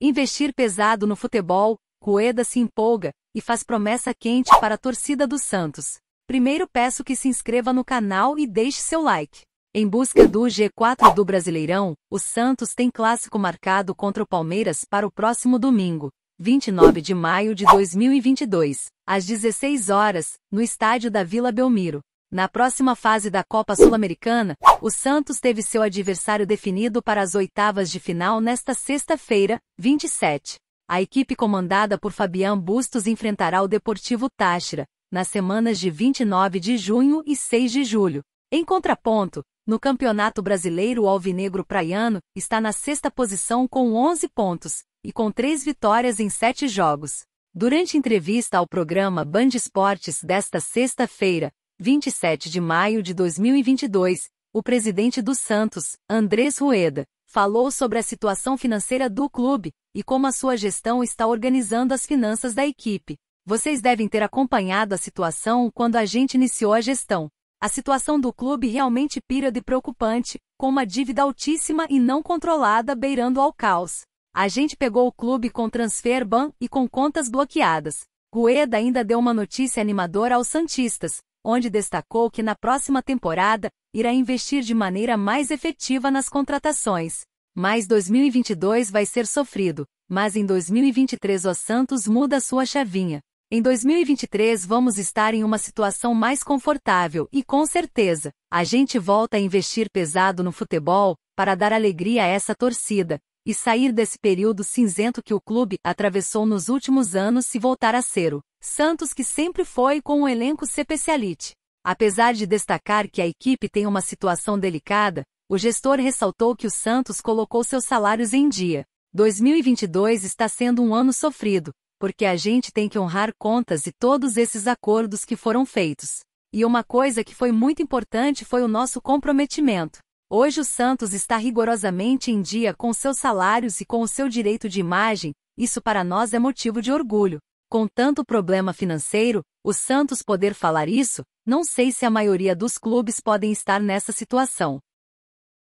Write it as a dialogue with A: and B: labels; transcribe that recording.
A: Investir pesado no futebol, Rueda se empolga e faz promessa quente para a torcida do Santos. Primeiro peço que se inscreva no canal e deixe seu like. Em busca do G4 do Brasileirão, o Santos tem clássico marcado contra o Palmeiras para o próximo domingo, 29 de maio de 2022, às 16 horas, no estádio da Vila Belmiro. Na próxima fase da Copa Sul-Americana, o Santos teve seu adversário definido para as oitavas de final nesta sexta-feira, 27. A equipe comandada por Fabián Bustos enfrentará o Deportivo Táchira, nas semanas de 29 de junho e 6 de julho. Em contraponto, no Campeonato Brasileiro o Alvinegro Praiano está na sexta posição com 11 pontos, e com três vitórias em sete jogos. Durante entrevista ao programa Band Esportes desta sexta-feira, 27 de maio de 2022, o presidente do Santos, Andrés Rueda, falou sobre a situação financeira do clube e como a sua gestão está organizando as finanças da equipe. Vocês devem ter acompanhado a situação quando a gente iniciou a gestão. A situação do clube realmente pira de preocupante, com uma dívida altíssima e não controlada beirando ao caos. A gente pegou o clube com transfer ban e com contas bloqueadas. Rueda ainda deu uma notícia animadora aos santistas, onde destacou que na próxima temporada irá investir de maneira mais efetiva nas contratações. Mas 2022 vai ser sofrido, mas em 2023 o Santos muda sua chavinha. Em 2023 vamos estar em uma situação mais confortável e com certeza, a gente volta a investir pesado no futebol para dar alegria a essa torcida, e sair desse período cinzento que o clube atravessou nos últimos anos e voltar a ser o Santos que sempre foi com o elenco especialite. Apesar de destacar que a equipe tem uma situação delicada, o gestor ressaltou que o Santos colocou seus salários em dia. 2022 está sendo um ano sofrido, porque a gente tem que honrar contas e todos esses acordos que foram feitos. E uma coisa que foi muito importante foi o nosso comprometimento. Hoje o Santos está rigorosamente em dia com seus salários e com o seu direito de imagem, isso para nós é motivo de orgulho. Com tanto problema financeiro, o Santos poder falar isso, não sei se a maioria dos clubes podem estar nessa situação.